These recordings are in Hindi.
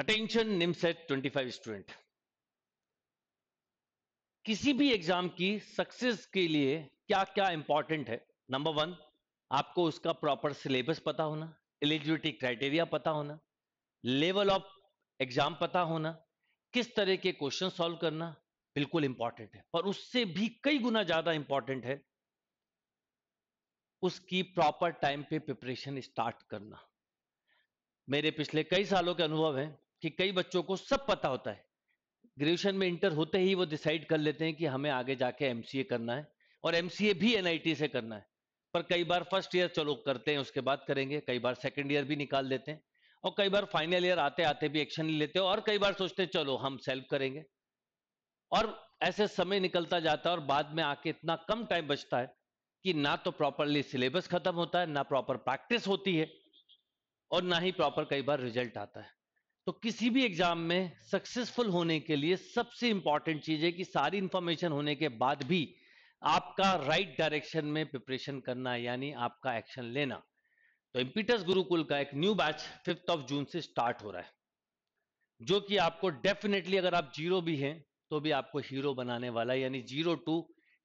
अटेंशन निमसेट 25 स्टूडेंट किसी भी एग्जाम की सक्सेस के लिए क्या क्या इंपॉर्टेंट है नंबर वन आपको उसका प्रॉपर सिलेबस पता होना एलिजिबिलिटी क्राइटेरिया पता होना लेवल ऑफ एग्जाम पता होना किस तरह के क्वेश्चन सॉल्व करना बिल्कुल इंपॉर्टेंट है पर उससे भी कई गुना ज्यादा इंपॉर्टेंट है उसकी प्रॉपर टाइम पे प्रिपरेशन स्टार्ट करना मेरे पिछले कई सालों के अनुभव हैं कि कई बच्चों को सब पता होता है ग्रेजुएशन में इंटर होते ही वो डिसाइड कर लेते हैं कि हमें आगे जाके एम करना है और एम भी एन से करना है पर कई बार फर्स्ट ईयर चलो करते हैं उसके बाद करेंगे कई बार सेकेंड ईयर भी निकाल देते हैं और कई बार फाइनल ईयर आते आते भी एक्शन लेते हैं और कई बार सोचते हैं चलो हम सेल्फ करेंगे और ऐसे समय निकलता जाता है और बाद में आके इतना कम टाइम बचता है कि ना तो प्रॉपरली सिलेबस खत्म होता है ना प्रॉपर प्रैक्टिस होती है और ना ही प्रॉपर कई बार रिजल्ट आता है तो किसी भी एग्जाम में सक्सेसफुल होने के लिए सबसे इंपॉर्टेंट चीज है कि सारी इंफॉर्मेशन होने के बाद भी आपका राइट right डायरेक्शन में प्रिपरेशन करना यानी आपका एक्शन लेना तो इम्पीटस गुरुकुल का एक new batch fifth of June से स्टार्ट हो रहा है जो कि आपको डेफिनेटली अगर आप जीरो भी हैं तो भी आपको हीरो बनाने वाला यानी जीरो टू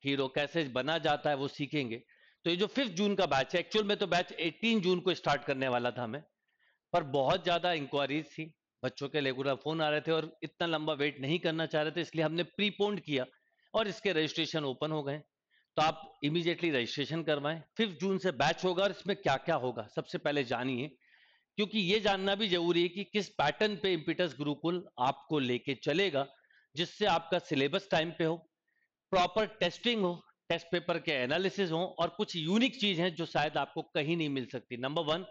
हीरो कैसे बना जाता है वो सीखेंगे तो ये जो फिफ्थ जून का बैच है एक्चुअल में तो बैच 18 जून को स्टार्ट करने वाला था मैं पर बहुत ज्यादा इंक्वायरीज थी बच्चों के रेगुलर फोन आ रहे थे और इतना लंबा वेट नहीं करना चाह रहे थे इसलिए हमने प्रीपोन्ड किया और इसके रजिस्ट्रेशन ओपन हो गए तो आप इमीजिएटली रजिस्ट्रेशन करवाएं फिफ्थ जून से बैच होगा और इसमें क्या क्या होगा सबसे पहले जानिए क्योंकि ये जानना भी जरूरी है कि किस पैटर्न पे इम्पिटस गुरुकुल आपको लेके चलेगा जिससे आपका सिलेबस टाइम पे हो प्रॉपर टेस्टिंग हो टेस्ट पेपर के एनालिसिस हो और कुछ यूनिक चीज है जो शायद आपको कहीं नहीं मिल सकती नंबर वन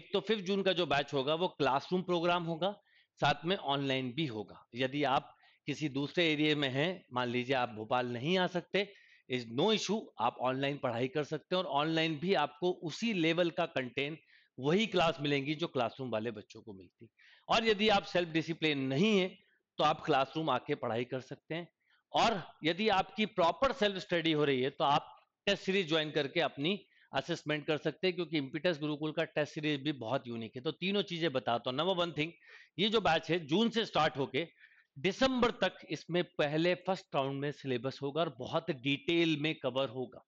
एक तो फिफ्थ जून का जो बैच होगा वो क्लासरूम प्रोग्राम होगा साथ में ऑनलाइन भी होगा यदि आप किसी दूसरे एरिया में हैं मान लीजिए आप भोपाल नहीं आ सकते इज नो इशू आप ऑनलाइन पढ़ाई कर सकते हैं और ऑनलाइन भी आपको उसी लेवल का कंटेंट वही क्लास मिलेंगी जो क्लासरूम वाले बच्चों को मिलती और यदि आप सेल्फ डिसिप्लिन नहीं है तो आप क्लासरूम आके पढ़ाई कर सकते हैं और यदि आपकी प्रॉपर सेल्फ स्टडी हो रही है तो आप टेस्ट सीरीज ज्वाइन करके अपनी असेसमेंट कर सकते हैं क्योंकि इम्पिटस गुरुकुल का टेस्ट सीरीज भी बहुत यूनिक है तो तीनों चीजें बताता हूँ नंबर वन थिंग ये जो बैच है जून से स्टार्ट होके दिसंबर तक इसमें पहले फर्स्ट राउंड में सिलेबस होगा और बहुत डिटेल में कवर होगा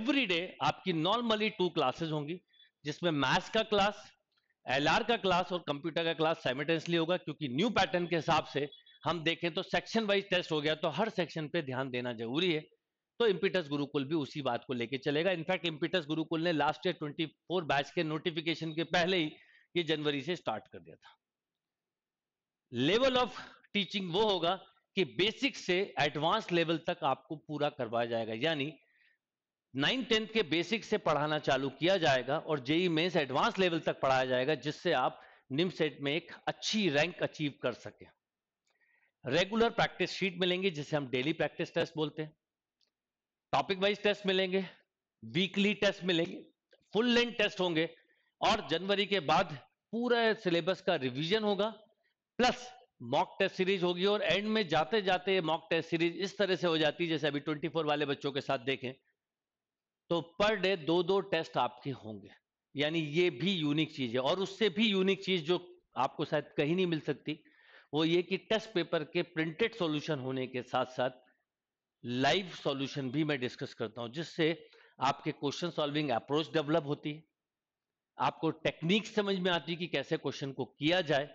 एवरी डे आपकी नॉर्मली टू क्लासेस होंगी जिसमें मैथ्स का क्लास एल का क्लास और कंप्यूटर का क्लास साइमटेंसली होगा क्योंकि न्यू पैटर्न के हिसाब से हम देखें तो सेक्शन वाइज टेस्ट हो गया तो हर सेक्शन पे ध्यान देना जरूरी है तो इम्पिटस गुरुकुल भी उसी बात को लेकर चलेगा इनफैक्ट इम्पिटस गुरुकुल ने लास्ट ईयर 24 बैच के नोटिफिकेशन के पहले ही ये जनवरी से स्टार्ट कर दिया था लेवल ऑफ टीचिंग वो होगा कि बेसिक से एडवांस लेवल तक आपको पूरा करवाया जाएगा यानी नाइन टेंथ के बेसिक से पढ़ाना चालू किया जाएगा और जेई मेन्स एडवांस लेवल तक पढ़ाया जाएगा जिससे आप निम सेट में एक अच्छी रैंक अचीव कर सके रेगुलर प्रैक्टिस शीट मिलेंगी जिसे हम डेली प्रैक्टिस टेस्ट बोलते हैं टॉपिक वाइज टेस्ट मिलेंगे वीकली टेस्ट मिलेंगे फुल लेंथ टेस्ट होंगे और जनवरी के बाद पूरा सिलेबस का रिवीजन होगा प्लस मॉक टेस्ट सीरीज होगी और एंड में जाते जाते मॉक टेस्ट सीरीज इस तरह से हो जाती है जैसे अभी 24 वाले बच्चों के साथ देखें तो पर डे दो दो टेस्ट आपके होंगे यानी ये भी यूनिक चीज है और उससे भी यूनिक चीज जो आपको शायद कहीं नहीं मिल सकती वो ये कि टेस्ट पेपर के प्रिंटेड सॉल्यूशन होने के साथ साथ लाइव सॉल्यूशन भी मैं डिस्कस करता हूं जिससे आपके क्वेश्चन सॉल्विंग अप्रोच डेवलप होती है आपको टेक्निक समझ में आती है कि कैसे क्वेश्चन को किया जाए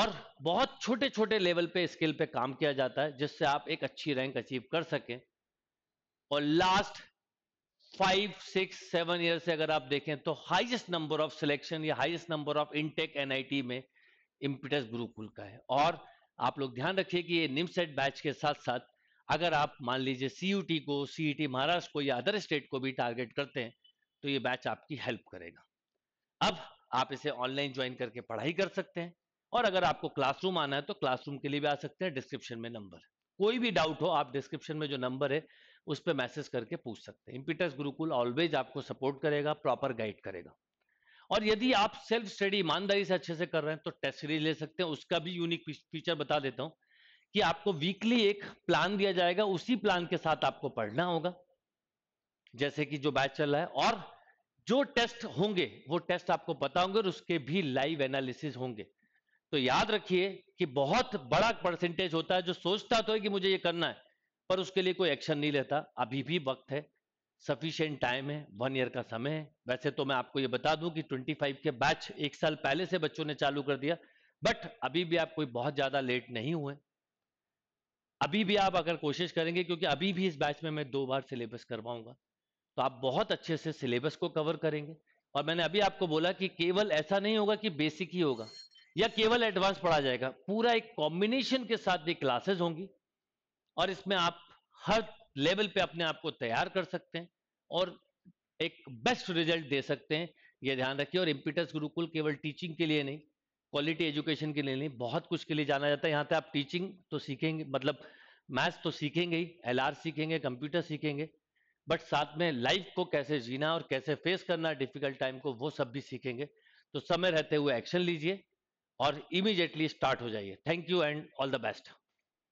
और बहुत छोटे छोटे लेवल पे स्किल पे काम किया जाता है जिससे आप एक अच्छी रैंक अचीव कर सकें और last five six seven year से अगर आप देखें तो हाईएस्ट नंबर ऑफ सिलेक्शन या highest number of intake NIT में इम्पिटस ग्रुपुल का है और आप लोग ध्यान रखिए कि ये निम्सेट बैच e के साथ साथ अगर आप मान लीजिए सीयूटी को सीईटी e महाराष्ट्र को या अदर स्टेट को भी टारगेट करते हैं तो ये बैच आपकी हेल्प करेगा अब आप इसे ऑनलाइन ज्वाइन करके पढ़ाई कर सकते हैं और अगर आपको क्लासरूम आना है तो क्लासरूम के लिए भी आ सकते हैं डिस्क्रिप्शन में नंबर कोई भी डाउट हो आप डिस्क्रिप्शन में जो नंबर है उस पर मैसेज करके पूछ सकते हैं इम्पिटस गुरुकुल ऑलवेज आपको सपोर्ट करेगा प्रॉपर गाइड करेगा और यदि आप सेल्फ स्टडी ईमानदारी से अच्छे से कर रहे हैं तो टेस्ट सीरीज ले सकते हैं उसका भी यूनिक फीचर बता देता हूँ कि आपको वीकली एक प्लान दिया जाएगा उसी प्लान के साथ आपको पढ़ना होगा जैसे कि जो बैच चल रहा है और जो टेस्ट होंगे वो टेस्ट आपको पता होंगे और उसके भी लाइव एनालिसिस होंगे तो याद रखिए कि बहुत बड़ा परसेंटेज होता है जो सोचता तो है कि मुझे ये करना है पर उसके लिए कोई एक्शन नहीं लेता अभी भी वक्त है सफिशियंट टाइम है वन ईयर का समय है वैसे तो मैं आपको ये बता दूं कि 25 के बैच एक साल पहले से बच्चों ने चालू कर दिया बट अभी भी आप कोई बहुत ज्यादा लेट नहीं हुए अभी भी आप अगर कोशिश करेंगे क्योंकि अभी भी इस बैच में मैं दो बार सिलेबस करवाऊंगा तो आप बहुत अच्छे से सिलेबस को कवर करेंगे और मैंने अभी आपको बोला कि केवल ऐसा नहीं होगा कि बेसिक ही होगा या केवल एडवांस पढ़ा जाएगा पूरा एक कॉम्बिनेशन के साथ ये क्लासेस होंगी और इसमें आप हर लेवल पे अपने आप को तैयार कर सकते हैं और एक बेस्ट रिजल्ट दे सकते हैं ये ध्यान रखिए और इम्पिटस गुरुकुल केवल टीचिंग के लिए नहीं क्वालिटी एजुकेशन के लिए नहीं बहुत कुछ के लिए जाना जाता है यहाँ पे आप टीचिंग तो सीखेंगे मतलब मैथ्स तो सीखेंगे ही एल सीखेंगे कंप्यूटर सीखेंगे बट साथ में लाइफ को कैसे जीना और कैसे फेस करना डिफिकल्ट टाइम को वो सब भी सीखेंगे तो समय रहते हुए एक्शन लीजिए और इमीडिएटली स्टार्ट हो जाइए thank you and all the best